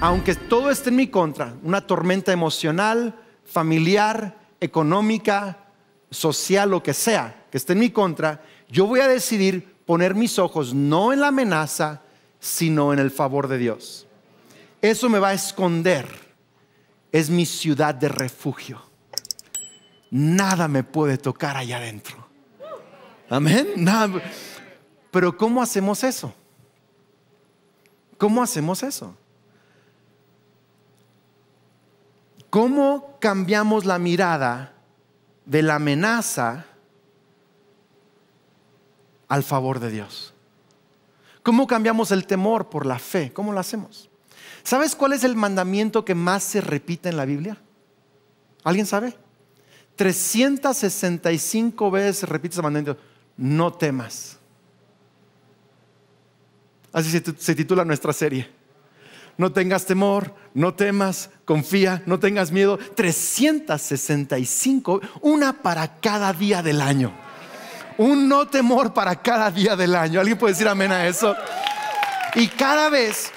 aunque todo esté en mi contra, una tormenta emocional, familiar, económica, social, lo que sea, que esté en mi contra, yo voy a decidir poner mis ojos no en la amenaza, sino en el favor de Dios. Eso me va a esconder. Es mi ciudad de refugio. Nada me puede tocar allá adentro. Amén. Pero ¿cómo hacemos eso? ¿Cómo hacemos eso? ¿Cómo cambiamos la mirada de la amenaza al favor de Dios? ¿Cómo cambiamos el temor por la fe? ¿Cómo lo hacemos? ¿Sabes cuál es el mandamiento que más se repite en la Biblia? ¿Alguien sabe? 365 veces repite ese mandamiento, no temas. Así se titula nuestra serie no tengas temor, no temas, confía, no tengas miedo. 365, una para cada día del año. Un no temor para cada día del año. ¿Alguien puede decir amén a eso? Y cada vez,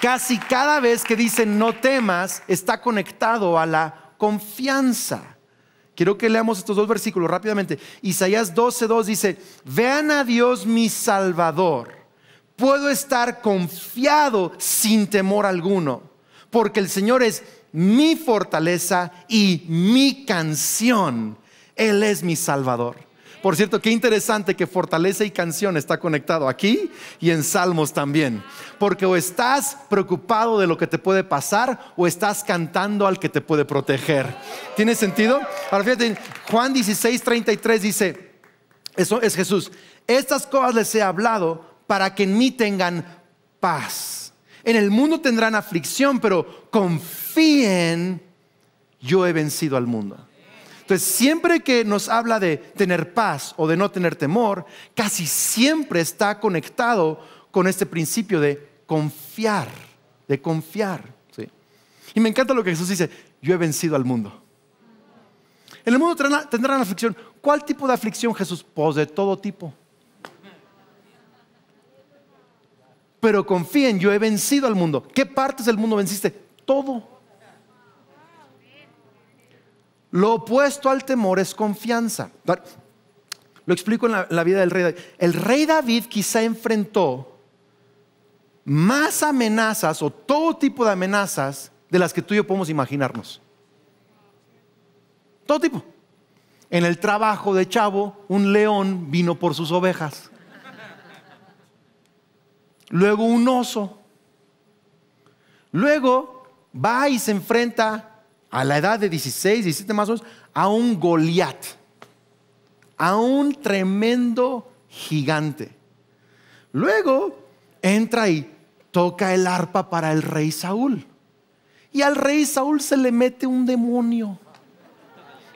casi cada vez que dicen no temas, está conectado a la confianza. Quiero que leamos estos dos versículos rápidamente. Isaías 12:2 dice, vean a Dios mi Salvador puedo estar confiado sin temor alguno, porque el Señor es mi fortaleza y mi canción. Él es mi Salvador. Por cierto, qué interesante que fortaleza y canción está conectado aquí y en Salmos también. Porque o estás preocupado de lo que te puede pasar o estás cantando al que te puede proteger. ¿Tiene sentido? Ahora fíjate, Juan 16, 33 dice, eso es Jesús, estas cosas les he hablado para que en mí tengan paz. En el mundo tendrán aflicción, pero confíen, yo he vencido al mundo. Entonces, siempre que nos habla de tener paz o de no tener temor, casi siempre está conectado con este principio de confiar, de confiar. ¿sí? Y me encanta lo que Jesús dice, yo he vencido al mundo. En el mundo tendrán aflicción. ¿Cuál tipo de aflicción Jesús? Pues de todo tipo. pero confíen, yo he vencido al mundo. ¿Qué partes del mundo venciste? Todo. Lo opuesto al temor es confianza. Lo explico en la, vida del rey David. El rey David quizá enfrentó más amenazas o todo tipo de amenazas de las que tú y yo podemos imaginarnos. Todo tipo. En el trabajo de Chavo, un león vino por sus ovejas luego un oso. Luego va y se enfrenta a la edad de 16, 17 más o menos, a un Goliat, a un tremendo gigante. Luego entra y toca el arpa para el rey Saúl. Y al rey Saúl se le mete un demonio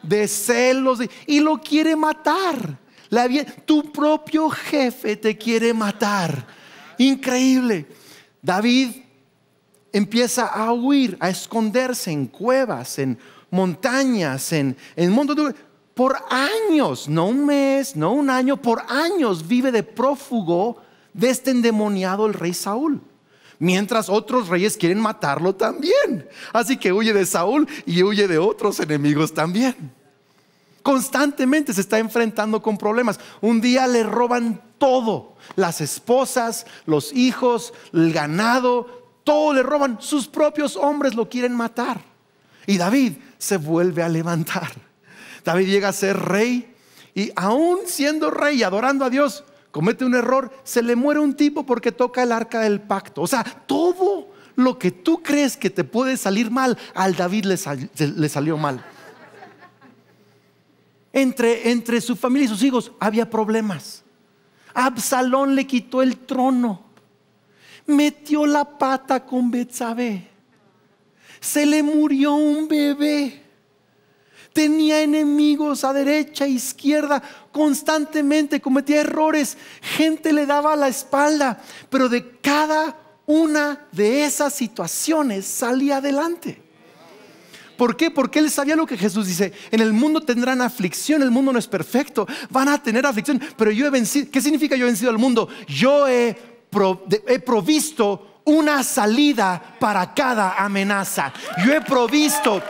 de celos y lo quiere matar. tu propio jefe te quiere matar increíble. David empieza a huir, a esconderse en cuevas, en montañas, en, el mundo Por años, no un mes, no un año, por años vive de prófugo de este endemoniado el rey Saúl. Mientras otros reyes quieren matarlo también. Así que huye de Saúl y huye de otros enemigos también. Constantemente se está enfrentando con problemas. Un día le roban todo. Las esposas, los hijos, el ganado, todo le roban. Sus propios hombres lo quieren matar. Y David se vuelve a levantar. David llega a ser rey y aún siendo rey y adorando a Dios, comete un error, se le muere un tipo porque toca el arca del pacto. O sea, todo lo que tú crees que te puede salir mal, al David le, le salió mal. Entre, entre su familia y sus hijos había problemas. Absalón le quitó el trono. Metió la pata con Betsabé. Se le murió un bebé. Tenía enemigos a derecha e izquierda. Constantemente cometía errores. Gente le daba la espalda. Pero de cada una de esas situaciones salía adelante. ¿Por qué? Porque él sabía lo que Jesús dice. En el mundo tendrán aflicción, el mundo no es perfecto, van a tener aflicción, pero yo he vencido. ¿Qué significa yo he vencido al mundo? Yo he, provisto una salida para cada amenaza. Yo he provisto...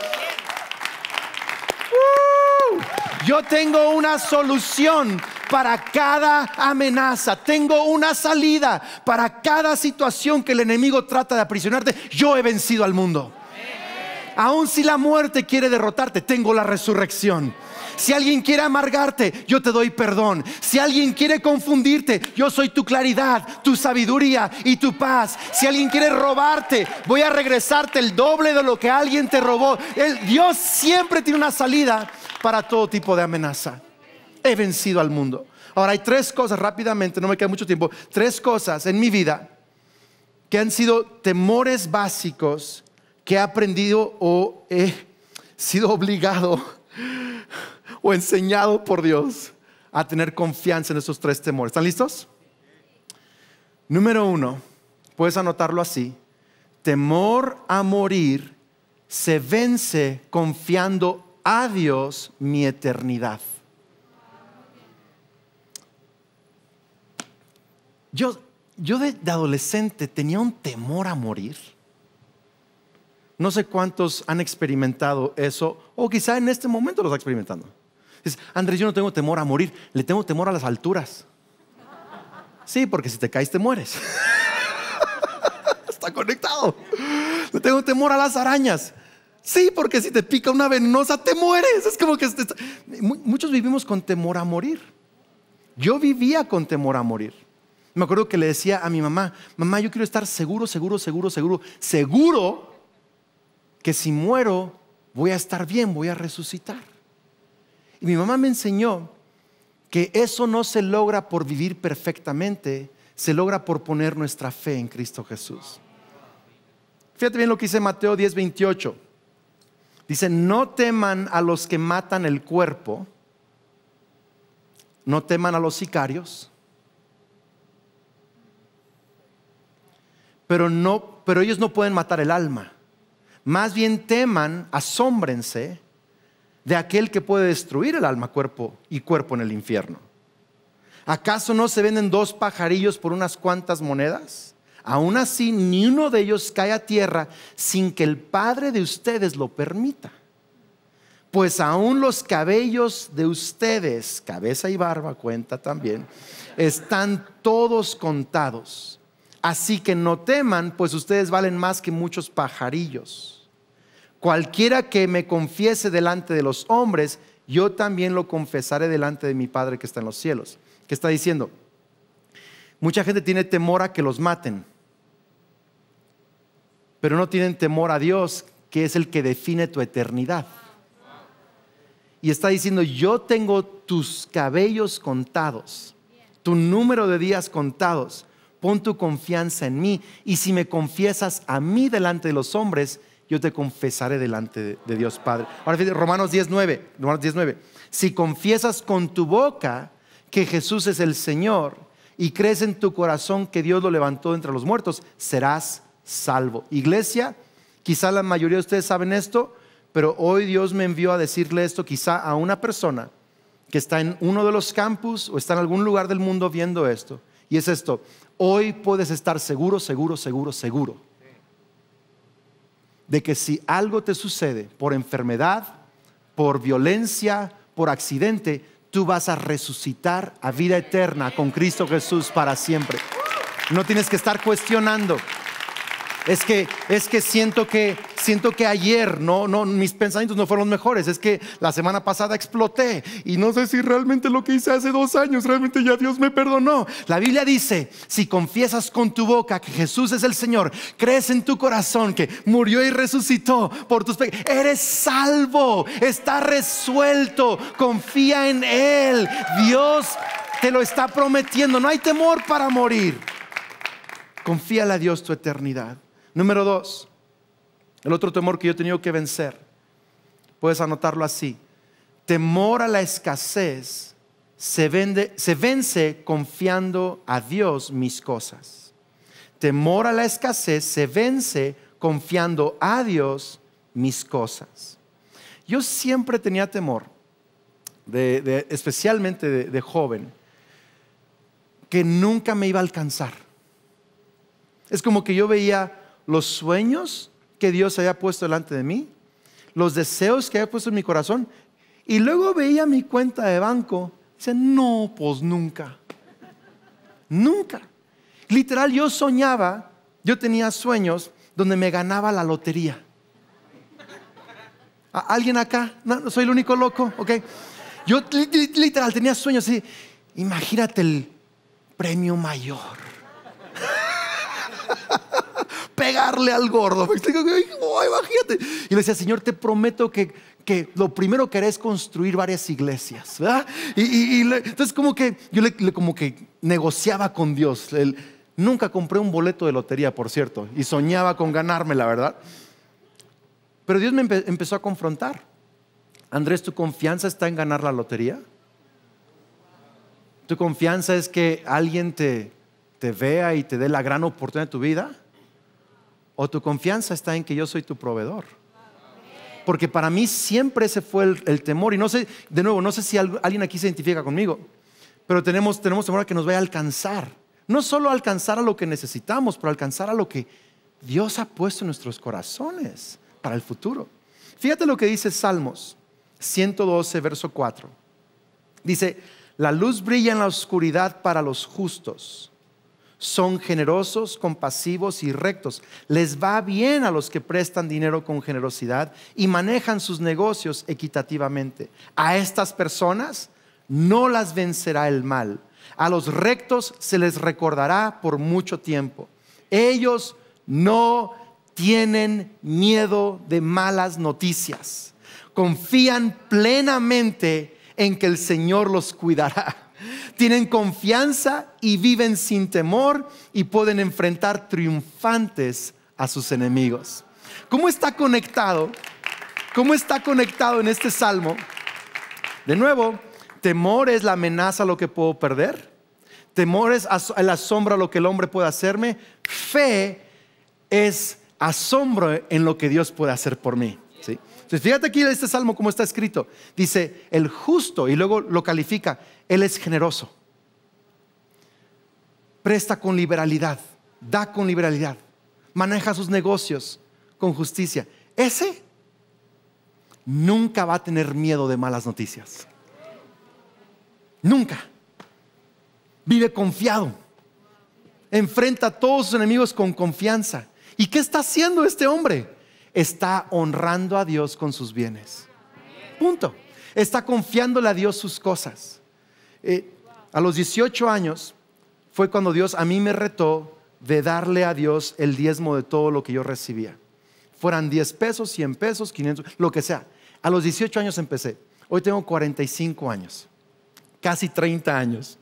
yo tengo una solución para cada amenaza. Tengo una salida para cada situación que el enemigo trata de aprisionarte. Yo he vencido al mundo. Aun si la muerte quiere derrotarte, tengo la resurrección. Si alguien quiere amargarte, yo te doy perdón. Si alguien quiere confundirte, yo soy tu claridad, tu sabiduría y tu paz. Si alguien quiere robarte, voy a regresarte el doble de lo que alguien te robó. Dios siempre tiene una salida para todo tipo de amenaza. He vencido al mundo. Ahora hay tres cosas rápidamente, no me queda mucho tiempo, tres cosas en mi vida que han sido temores básicos que he aprendido o he sido obligado o enseñado por Dios a tener confianza en esos tres temores. ¿Están listos? Número uno, puedes anotarlo así. Temor a morir se vence confiando a Dios mi eternidad. Yo, yo de adolescente tenía un temor a morir no sé cuántos han experimentado eso, o quizá en este momento lo está experimentando. Dices, Andrés, yo no tengo temor a morir, le tengo temor a las alturas. Sí, porque si te caes te mueres. está conectado. Le tengo temor a las arañas. Sí, porque si te pica una venosa te mueres. Es como que este muchos vivimos con temor a morir. Yo vivía con temor a morir. Me acuerdo que le decía a mi mamá, mamá, yo quiero estar seguro, seguro, seguro, seguro, seguro que si muero voy a estar bien, voy a resucitar. Y mi mamá me enseñó que eso no se logra por vivir perfectamente, se logra por poner nuestra fe en Cristo Jesús. Fíjate bien lo que dice Mateo 10, 28. Dice, no teman a los que matan el cuerpo, no teman a los sicarios, pero, no, pero ellos no pueden matar el alma. Más bien teman, asómbrense de aquel que puede destruir el alma, cuerpo y cuerpo en el infierno. ¿Acaso no se venden dos pajarillos por unas cuantas monedas? Aún así, ni uno de ellos cae a tierra sin que el Padre de ustedes lo permita. Pues aún los cabellos de ustedes, cabeza y barba cuenta también, están todos contados. Así que no teman, pues ustedes valen más que muchos pajarillos cualquiera que me confiese delante de los hombres, yo también lo confesaré delante de mi Padre que está en los cielos. Que está diciendo? Mucha gente tiene temor a que los maten, pero no tienen temor a Dios, que es el que define tu eternidad. Y está diciendo, yo tengo tus cabellos contados, tu número de días contados, pon tu confianza en mí, y si me confiesas a mí delante de los hombres, yo te confesaré delante de, Dios Padre. Ahora Romanos 19, Romanos 19. Si confiesas con tu boca que Jesús es el Señor y crees en tu corazón que Dios lo levantó entre los muertos, serás salvo. Iglesia, quizá la mayoría de ustedes saben esto, pero hoy Dios me envió a decirle esto quizá a una persona que está en uno de los campus o está en algún lugar del mundo viendo esto. Y es esto, hoy puedes estar seguro, seguro, seguro, seguro de que si algo te sucede por enfermedad, por violencia, por accidente, tú vas a resucitar a vida eterna con Cristo Jesús para siempre. No tienes que estar cuestionando es que, es que siento que, siento que ayer no, no, mis pensamientos no fueron mejores, es que la semana pasada exploté y no sé si realmente lo que hice hace dos años, realmente ya Dios me perdonó. La Biblia dice, si confiesas con tu boca que Jesús es el Señor, crees en tu corazón que murió y resucitó por tus pecados, eres salvo, está resuelto, confía en Él, Dios te lo está prometiendo, no hay temor para morir. Confíale a Dios tu eternidad. Número dos, el otro temor que yo he tenido que vencer, puedes anotarlo así, temor a la escasez se, vende, se vence confiando a Dios mis cosas. Temor a la escasez se vence confiando a Dios mis cosas. Yo siempre tenía temor, de, especialmente de joven, que nunca me iba a alcanzar. Es como que yo veía los sueños que Dios había puesto delante de mí, los deseos que había puesto en mi corazón. Y luego veía mi cuenta de banco. Dice, no, pues nunca. nunca. Literal, yo soñaba, yo tenía sueños donde me ganaba la lotería. ¿Alguien acá? No, soy el único loco, ok. Yo literal tenía sueños así. Imagínate el premio mayor pegarle al gordo. Y le decía, Señor, te prometo que, que lo primero que haré es construir varias iglesias, Y, entonces como que yo le, como que negociaba con Dios. nunca compré un boleto de lotería, por cierto, y soñaba con ganarme, la verdad. Pero Dios me empezó a confrontar. Andrés, ¿tu confianza está en ganar la lotería? ¿Tu confianza es que alguien te, te vea y te dé la gran oportunidad de tu vida? o tu confianza está en que yo soy tu proveedor. Porque para mí siempre ese fue el, temor. Y no sé, de nuevo, no sé si alguien aquí se identifica conmigo, pero tenemos, tenemos temor a que nos vaya a alcanzar. No solo alcanzar a lo que necesitamos, pero alcanzar a lo que Dios ha puesto en nuestros corazones para el futuro. Fíjate lo que dice Salmos 112, verso 4. Dice, la luz brilla en la oscuridad para los justos son generosos, compasivos y rectos. Les va bien a los que prestan dinero con generosidad y manejan sus negocios equitativamente. A estas personas no las vencerá el mal. A los rectos se les recordará por mucho tiempo. Ellos no tienen miedo de malas noticias. Confían plenamente en que el Señor los cuidará. Tienen confianza y viven sin temor y pueden enfrentar triunfantes a sus enemigos. ¿Cómo está conectado? ¿Cómo está conectado en este salmo? De nuevo, temor es la amenaza a lo que puedo perder. Temor es el asombro a lo que el hombre puede hacerme. Fe es asombro en lo que Dios puede hacer por mí. Entonces, fíjate aquí este salmo como está escrito. Dice, el justo, y luego lo califica, él es generoso. Presta con liberalidad, da con liberalidad, maneja sus negocios con justicia. Ese nunca va a tener miedo de malas noticias. Nunca. Vive confiado. Enfrenta a todos sus enemigos con confianza. ¿Y qué está haciendo este hombre? está honrando a Dios con sus bienes. Punto. Está confiándole a Dios sus cosas. Eh, a los 18 años fue cuando Dios a mí me retó de darle a Dios el diezmo de todo lo que yo recibía. Fueran 10 pesos, 100 pesos, 500, lo que sea. A los 18 años empecé. Hoy tengo 45 años, casi 30 años.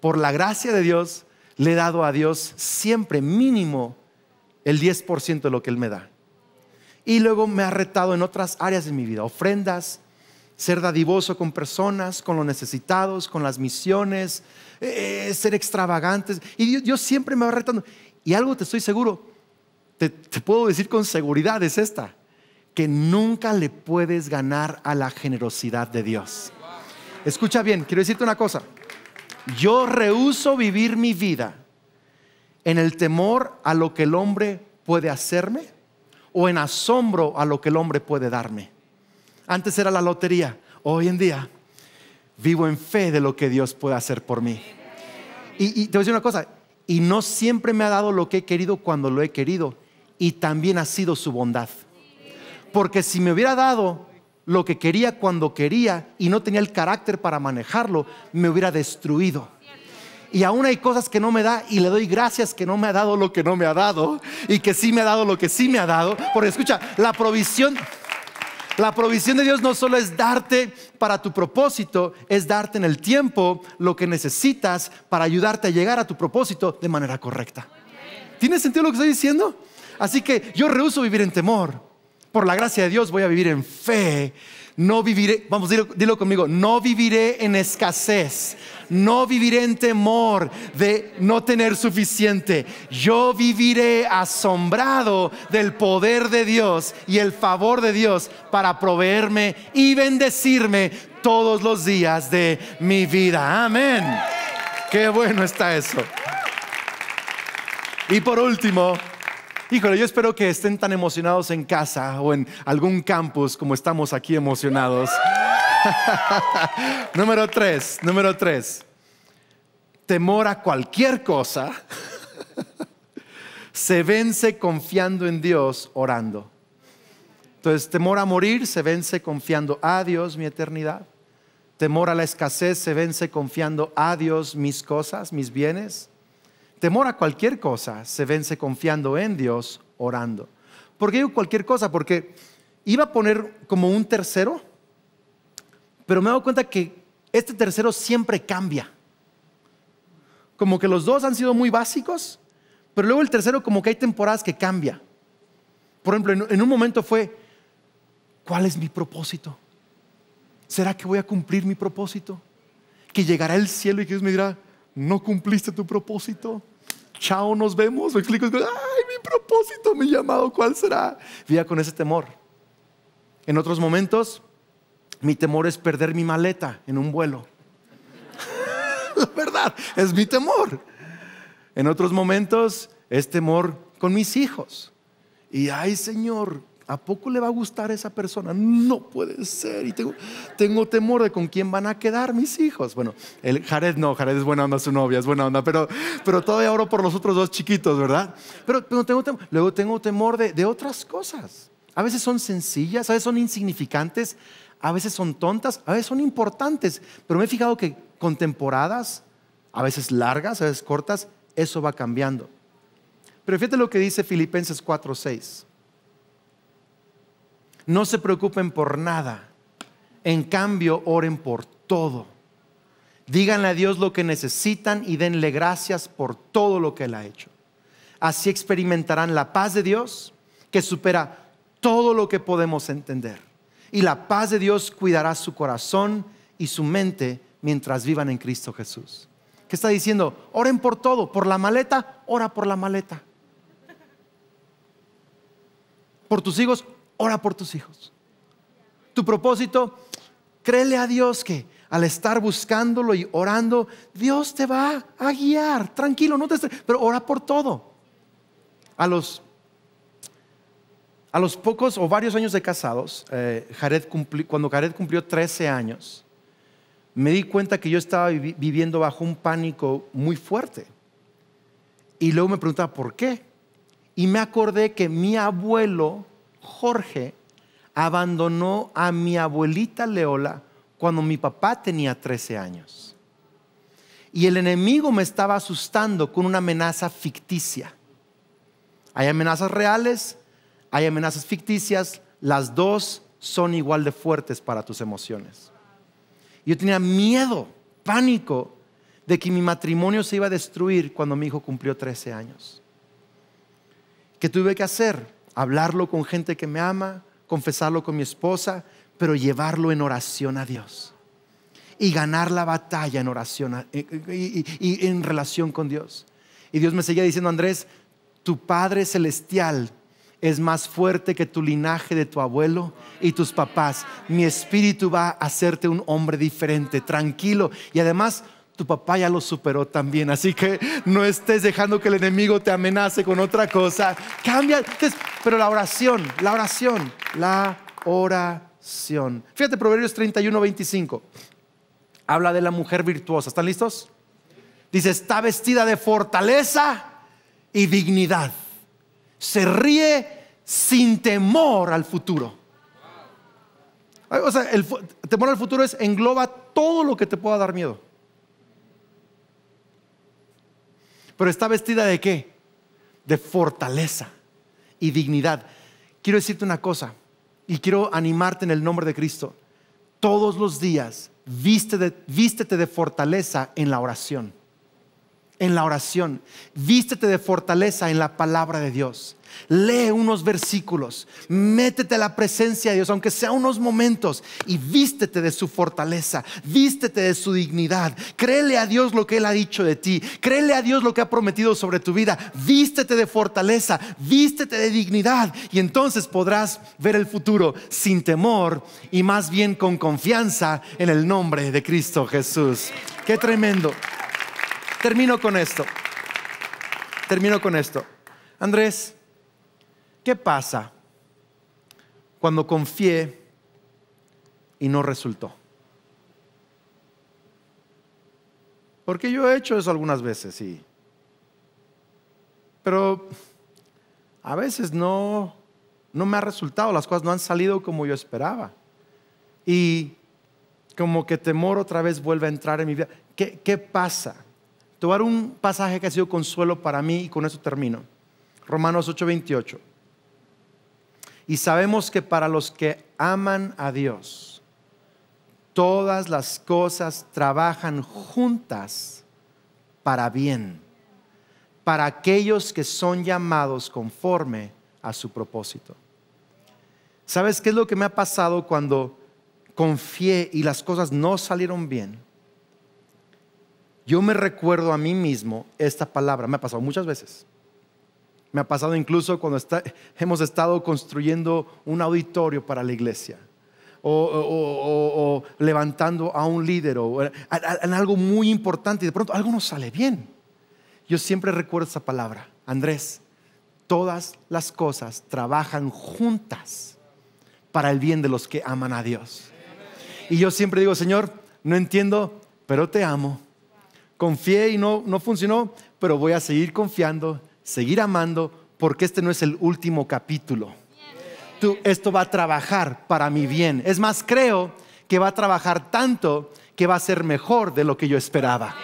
Por la gracia de Dios, le he dado a Dios siempre mínimo el 10% de lo que Él me da. Y luego me ha retado en otras áreas de mi vida, ofrendas, ser dadivoso con personas, con los necesitados, con las misiones, eh, ser extravagantes. Y Dios, siempre me va retando. Y algo te estoy seguro, te, puedo decir con seguridad, es esta, que nunca le puedes ganar a la generosidad de Dios. Escucha bien, quiero decirte una cosa. Yo rehúso vivir mi vida en el temor a lo que el hombre puede hacerme o en asombro a lo que el hombre puede darme. Antes era la lotería, hoy en día vivo en fe de lo que Dios puede hacer por mí. Y, te voy a decir una cosa, y no siempre me ha dado lo que he querido cuando lo he querido, y también ha sido su bondad. Porque si me hubiera dado lo que quería cuando quería y no tenía el carácter para manejarlo, me hubiera destruido y aún hay cosas que no me da y le doy gracias que no me ha dado lo que no me ha dado y que sí me ha dado lo que sí me ha dado. Porque escucha, la provisión, la provisión de Dios no solo es darte para tu propósito, es darte en el tiempo lo que necesitas para ayudarte a llegar a tu propósito de manera correcta. ¿Tiene sentido lo que estoy diciendo? Así que yo rehuso vivir en temor. Por la gracia de Dios voy a vivir en fe no viviré, vamos, dilo, conmigo, no viviré en escasez, no viviré en temor de no tener suficiente. Yo viviré asombrado del poder de Dios y el favor de Dios para proveerme y bendecirme todos los días de mi vida. Amén. Qué bueno está eso. Y por último, Híjole, yo espero que estén tan emocionados en casa o en algún campus como estamos aquí emocionados. número tres, número tres. Temor a cualquier cosa se vence confiando en Dios orando. Entonces, temor a morir se vence confiando a ah, Dios mi eternidad. Temor a la escasez se vence confiando a ah, Dios mis cosas, mis bienes temor a cualquier cosa se vence confiando en Dios, orando. ¿Por qué digo cualquier cosa? Porque iba a poner como un tercero, pero me he dado cuenta que este tercero siempre cambia. Como que los dos han sido muy básicos, pero luego el tercero como que hay temporadas que cambia. Por ejemplo, en un momento fue, ¿cuál es mi propósito? ¿Será que voy a cumplir mi propósito? Que llegará el cielo y Dios me dirá, no cumpliste tu propósito chao, nos vemos. Me explico, ay, mi propósito, mi llamado, ¿cuál será? Vía con ese temor. En otros momentos, mi temor es perder mi maleta en un vuelo. La verdad, es mi temor. En otros momentos, es temor con mis hijos. Y ay, Señor, ¿A poco le va a gustar esa persona? No puede ser. Y tengo, temor de con quién van a quedar mis hijos. Bueno, el Jared no, Jared es buena onda, su novia es buena onda, pero, pero todavía oro por los otros dos chiquitos, ¿verdad? Pero, tengo luego tengo temor de, de otras cosas. A veces son sencillas, a veces son insignificantes, a veces son tontas, a veces son importantes. Pero me he fijado que con temporadas, a veces largas, a veces cortas, eso va cambiando. Pero fíjate lo que dice Filipenses 4:6. No se preocupen por nada. En cambio, oren por todo. Díganle a Dios lo que necesitan y denle gracias por todo lo que Él ha hecho. Así experimentarán la paz de Dios que supera todo lo que podemos entender. Y la paz de Dios cuidará su corazón y su mente mientras vivan en Cristo Jesús. ¿Qué está diciendo? Oren por todo, por la maleta, ora por la maleta. Por tus hijos, ora por tus hijos. Tu propósito, créele a Dios que al estar buscándolo y orando, Dios te va a guiar. Tranquilo, no te estreses pero ora por todo. A los, a los pocos o varios años de casados, eh, Jared cuando Jared cumplió 13 años, me di cuenta que yo estaba viviendo bajo un pánico muy fuerte. Y luego me preguntaba, ¿por qué? Y me acordé que mi abuelo Jorge abandonó a mi abuelita Leola cuando mi papá tenía 13 años. Y el enemigo me estaba asustando con una amenaza ficticia. Hay amenazas reales, hay amenazas ficticias, las dos son igual de fuertes para tus emociones. Yo tenía miedo, pánico de que mi matrimonio se iba a destruir cuando mi hijo cumplió 13 años. ¿Qué tuve que hacer? hablarlo con gente que me ama, confesarlo con mi esposa, pero llevarlo en oración a Dios y ganar la batalla en oración y, en relación con Dios. Y Dios me seguía diciendo, Andrés, tu Padre Celestial es más fuerte que tu linaje de tu abuelo y tus papás. Mi espíritu va a hacerte un hombre diferente, tranquilo. Y además tu papá ya lo superó también. Así que no estés dejando que el enemigo te amenace con otra cosa. Cambia. Pero la oración, la oración, la oración. Fíjate Proverbios 31, 25. Habla de la mujer virtuosa. ¿Están listos? Dice, está vestida de fortaleza y dignidad. Se ríe sin temor al futuro. O sea, el temor al futuro es engloba todo lo que te pueda dar miedo. Pero está vestida de qué? De fortaleza y dignidad. Quiero decirte una cosa y quiero animarte en el nombre de Cristo. Todos los días vístete, vístete de fortaleza en la oración. En la oración. Vístete de fortaleza en la palabra de Dios. Lee unos versículos, métete a la presencia de Dios, aunque sea unos momentos, y vístete de su fortaleza, vístete de su dignidad. Créele a Dios lo que Él ha dicho de ti, créele a Dios lo que ha prometido sobre tu vida, vístete de fortaleza, vístete de dignidad, y entonces podrás ver el futuro sin temor y más bien con confianza en el nombre de Cristo Jesús. Qué tremendo. Termino con esto. Termino con esto. Andrés, ¿Qué pasa cuando confié y no resultó? Porque yo he hecho eso algunas veces, sí. Pero a veces no, no me ha resultado, las cosas no han salido como yo esperaba. Y como que temor otra vez vuelve a entrar en mi vida. ¿Qué, qué pasa? Te voy a dar un pasaje que ha sido consuelo para mí y con eso termino. Romanos 8:28. Y sabemos que para los que aman a Dios, todas las cosas trabajan juntas para bien, para aquellos que son llamados conforme a su propósito. ¿Sabes qué es lo que me ha pasado cuando confié y las cosas no salieron bien? Yo me recuerdo a mí mismo esta palabra, me ha pasado muchas veces me ha pasado incluso cuando hemos estado construyendo un auditorio para la iglesia. O, levantando a un líder o en algo muy importante y de pronto algo no sale bien. Yo siempre recuerdo esa palabra, Andrés, todas las cosas trabajan juntas para el bien de los que aman a Dios. Y yo siempre digo, Señor, no entiendo, pero te amo. Confié y no, no funcionó, pero voy a seguir confiando seguir amando porque este no es el último capítulo. Tú, esto va a trabajar para mi bien. Es más, creo que va a trabajar tanto que va a ser mejor de lo que yo esperaba.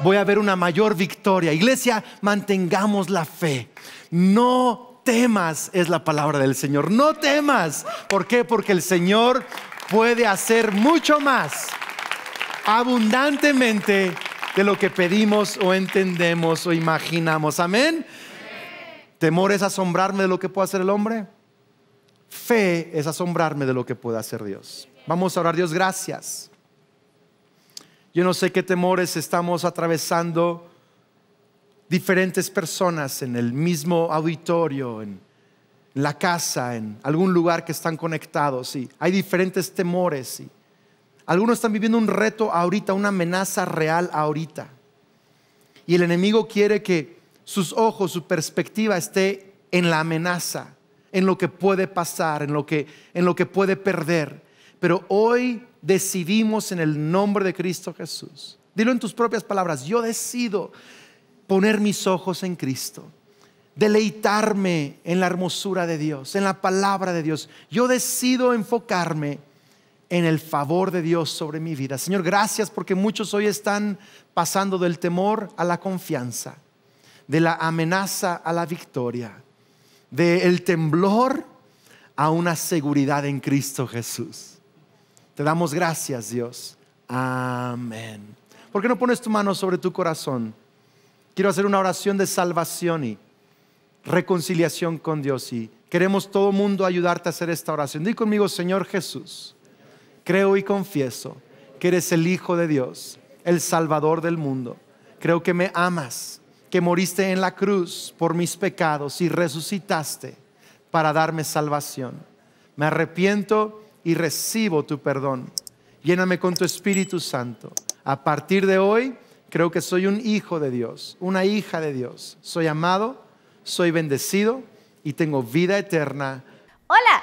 Voy a ver una mayor victoria. Iglesia, mantengamos la fe. No temas es la palabra del Señor. No temas. ¿Por qué? Porque el Señor puede hacer mucho más abundantemente de lo que pedimos o entendemos o imaginamos. Amén. Temor es asombrarme de lo que puede hacer el hombre. Fe es asombrarme de lo que puede hacer Dios. Vamos a orar, Dios, gracias. Yo no sé qué temores estamos atravesando diferentes personas en el mismo auditorio, en la casa, en algún lugar que están conectados. Y hay diferentes temores. y algunos están viviendo un reto ahorita, una amenaza real ahorita. Y el enemigo quiere que sus ojos, su perspectiva esté en la amenaza, en lo que puede pasar, en lo que, en lo que puede perder. Pero hoy decidimos en el nombre de Cristo Jesús. Dilo en tus propias palabras, yo decido poner mis ojos en Cristo, deleitarme en la hermosura de Dios, en la palabra de Dios. Yo decido enfocarme en el favor de Dios sobre mi vida. Señor, gracias porque muchos hoy están pasando del temor a la confianza, de la amenaza a la victoria, del temblor a una seguridad en Cristo Jesús. Te damos gracias, Dios. Amén. ¿Por qué no pones tu mano sobre tu corazón? Quiero hacer una oración de salvación y reconciliación con Dios y queremos todo mundo ayudarte a hacer esta oración. Di conmigo, Señor Jesús Creo y confieso que eres el Hijo de Dios, el Salvador del mundo. Creo que me amas, que moriste en la cruz por mis pecados y resucitaste para darme salvación. Me arrepiento y recibo tu perdón. Lléname con tu Espíritu Santo. A partir de hoy creo que soy un hijo de Dios, una hija de Dios. Soy amado, soy bendecido y tengo vida eterna. Hola.